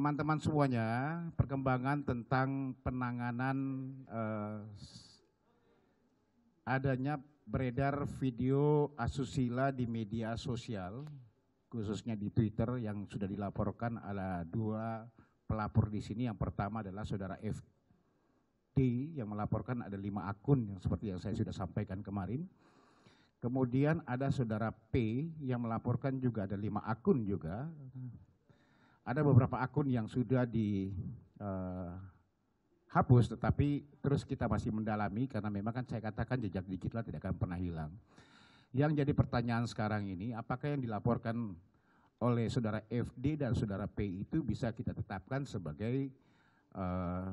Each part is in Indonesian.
teman-teman semuanya perkembangan tentang penanganan eh, adanya beredar video asusila di media sosial khususnya di Twitter yang sudah dilaporkan ada dua pelapor di sini yang pertama adalah saudara FT yang melaporkan ada lima akun yang seperti yang saya sudah sampaikan kemarin kemudian ada saudara P yang melaporkan juga ada lima akun juga ada beberapa akun yang sudah dihapus, eh, uh, tetapi terus kita masih mendalami karena memang kan saya katakan jejak digital tidak akan pernah hilang. Yang jadi pertanyaan sekarang ini, apakah yang dilaporkan oleh saudara FD dan saudara P itu bisa kita tetapkan sebagai uh,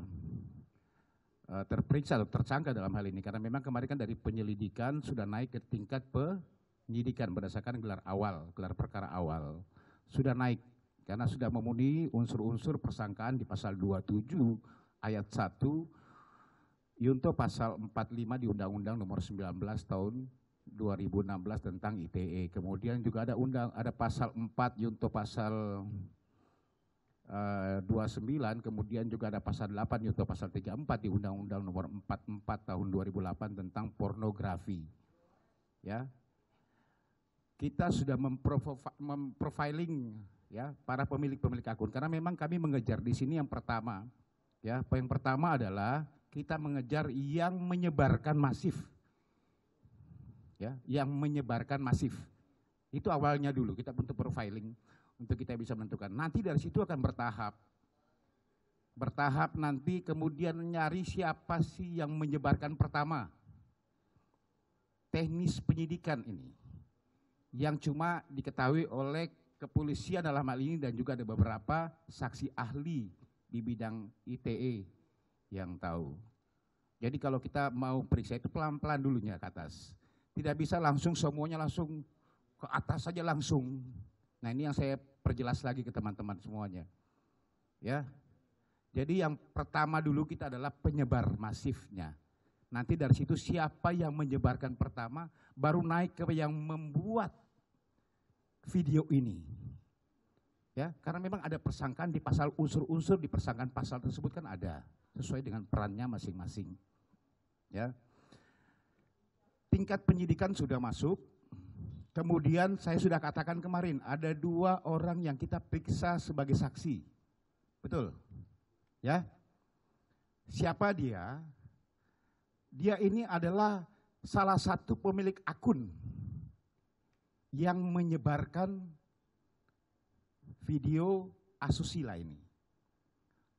uh, terperiksa atau tersangka dalam hal ini? Karena memang kemarin kan dari penyelidikan sudah naik ke tingkat penyidikan berdasarkan gelar awal, gelar perkara awal sudah naik karena sudah memenuhi unsur-unsur persangkaan di pasal 27 ayat 1 Yunto pasal 45 di Undang-Undang nomor 19 tahun 2016 tentang ITE. Kemudian juga ada undang ada pasal 4 Yunto pasal eh, uh, 29, kemudian juga ada pasal 8 Yunto pasal 34 di Undang-Undang nomor 44 tahun 2008 tentang pornografi. Ya. Kita sudah memprofiling ya para pemilik-pemilik akun karena memang kami mengejar di sini yang pertama ya yang pertama adalah kita mengejar yang menyebarkan masif ya yang menyebarkan masif itu awalnya dulu kita untuk profiling untuk kita bisa menentukan nanti dari situ akan bertahap bertahap nanti kemudian nyari siapa sih yang menyebarkan pertama teknis penyidikan ini yang cuma diketahui oleh kepolisian dalam hal ini dan juga ada beberapa saksi ahli di bidang ITE yang tahu. Jadi kalau kita mau periksa itu pelan-pelan dulunya ke atas. Tidak bisa langsung semuanya langsung ke atas saja langsung. Nah ini yang saya perjelas lagi ke teman-teman semuanya. Ya, jadi yang pertama dulu kita adalah penyebar masifnya. Nanti dari situ siapa yang menyebarkan pertama, baru naik ke yang membuat video ini. Ya, karena memang ada persangkaan di pasal unsur-unsur di persangkaan pasal tersebut kan ada sesuai dengan perannya masing-masing. Ya. Tingkat penyidikan sudah masuk. Kemudian saya sudah katakan kemarin ada dua orang yang kita periksa sebagai saksi. Betul. Ya. Siapa dia? Dia ini adalah salah satu pemilik akun yang menyebarkan video asusila ini.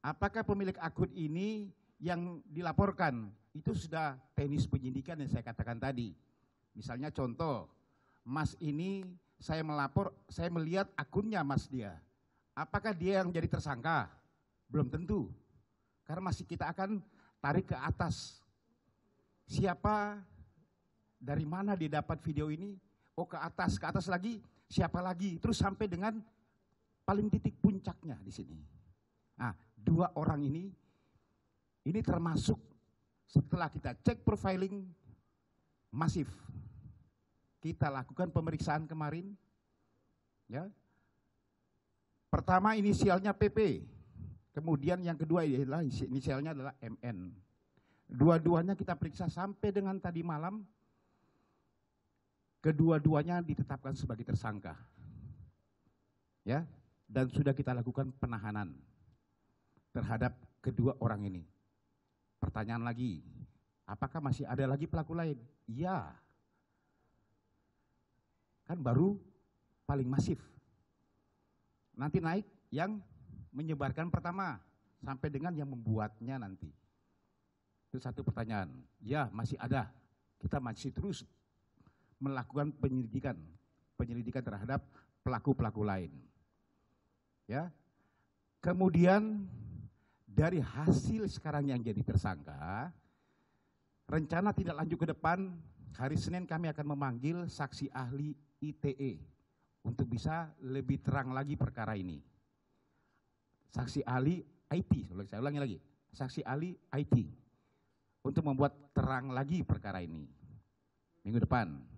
Apakah pemilik akun ini yang dilaporkan itu sudah teknis penyidikan yang saya katakan tadi. Misalnya contoh, Mas ini saya melapor, saya melihat akunnya Mas dia. Apakah dia yang jadi tersangka? Belum tentu. Karena masih kita akan tarik ke atas. Siapa dari mana dia dapat video ini? Oh ke atas, ke atas lagi, siapa lagi? Terus sampai dengan paling titik puncaknya di sini. Nah, dua orang ini, ini termasuk setelah kita cek profiling masif. Kita lakukan pemeriksaan kemarin. ya. Pertama inisialnya PP, kemudian yang kedua adalah inisialnya adalah MN. Dua-duanya kita periksa sampai dengan tadi malam Kedua-duanya ditetapkan sebagai tersangka. Ya, dan sudah kita lakukan penahanan terhadap kedua orang ini. Pertanyaan lagi, apakah masih ada lagi pelaku lain? Iya. Kan baru paling masif. Nanti naik yang menyebarkan pertama sampai dengan yang membuatnya nanti. Itu satu pertanyaan. Ya, masih ada. Kita masih terus melakukan penyelidikan penyelidikan terhadap pelaku-pelaku lain. Ya. Kemudian dari hasil sekarang yang jadi tersangka, rencana tidak lanjut ke depan, hari Senin kami akan memanggil saksi ahli ITE untuk bisa lebih terang lagi perkara ini. Saksi ahli IT, saya ulangi lagi, saksi ahli IT untuk membuat terang lagi perkara ini minggu depan.